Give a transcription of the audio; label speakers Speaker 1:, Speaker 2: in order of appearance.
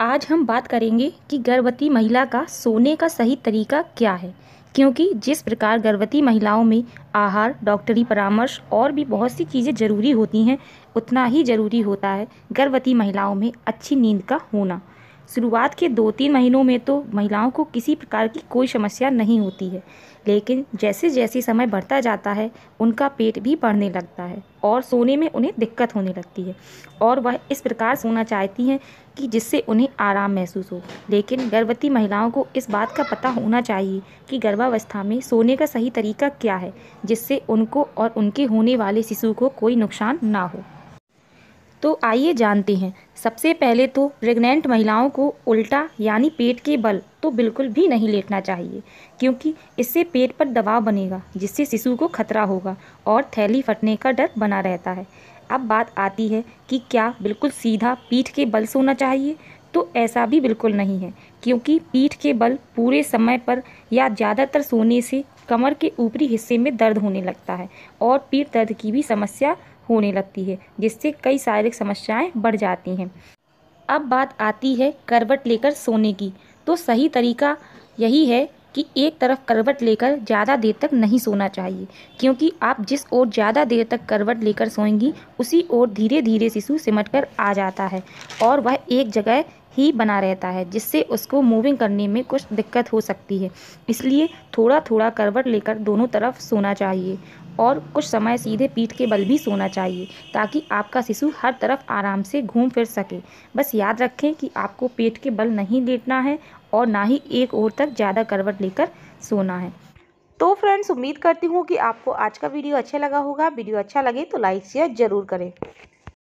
Speaker 1: आज हम बात करेंगे कि गर्भवती महिला का सोने का सही तरीका क्या है क्योंकि जिस प्रकार गर्भवती महिलाओं में आहार डॉक्टरी परामर्श और भी बहुत सी चीज़ें ज़रूरी होती हैं उतना ही ज़रूरी होता है गर्भवती महिलाओं में अच्छी नींद का होना शुरुआत के दो तीन महीनों में तो महिलाओं को किसी प्रकार की कोई समस्या नहीं होती है लेकिन जैसे जैसे समय बढ़ता जाता है उनका पेट भी बढ़ने लगता है और सोने में उन्हें दिक्कत होने लगती है और वह इस प्रकार सोना चाहती हैं कि जिससे उन्हें आराम महसूस हो लेकिन गर्भवती महिलाओं को इस बात का पता होना चाहिए कि गर्भावस्था में सोने का सही तरीका क्या है जिससे उनको और उनके होने वाले शिशु को कोई नुकसान ना हो तो आइए जानते हैं सबसे पहले तो प्रेग्नेंट महिलाओं को उल्टा यानी पेट के बल तो बिल्कुल भी नहीं लेटना चाहिए क्योंकि इससे पेट पर दबाव बनेगा जिससे शिशु को खतरा होगा और थैली फटने का डर बना रहता है अब बात आती है कि क्या बिल्कुल सीधा पीठ के बल सोना चाहिए तो ऐसा भी बिल्कुल नहीं है क्योंकि पीठ के बल पूरे समय पर या ज़्यादातर सोने से कमर के ऊपरी हिस्से में दर्द होने लगता है और पीठ दर्द की भी समस्या होने लगती है जिससे कई शारीरिक समस्याएं बढ़ जाती हैं अब बात आती है करवट लेकर सोने की तो सही तरीका यही है कि एक तरफ करवट लेकर ज़्यादा देर तक नहीं सोना चाहिए क्योंकि आप जिस ओर ज़्यादा देर तक करवट लेकर सोएंगी उसी ओर धीरे धीरे शिशु सिमट कर आ जाता है और वह एक जगह ही बना रहता है जिससे उसको मूविंग करने में कुछ दिक्कत हो सकती है इसलिए थोड़ा थोड़ा करवट लेकर दोनों तरफ सोना चाहिए और कुछ समय सीधे पीठ के बल भी सोना चाहिए ताकि आपका शिशु हर तरफ आराम से घूम फिर सके बस याद रखें कि आपको पेट के बल नहीं लेटना है और ना ही एक ओर तक ज़्यादा करवट लेकर सोना है तो फ्रेंड्स उम्मीद करती हूँ कि आपको आज का वीडियो अच्छा लगा होगा वीडियो अच्छा लगे तो लाइक शेयर ज़रूर करें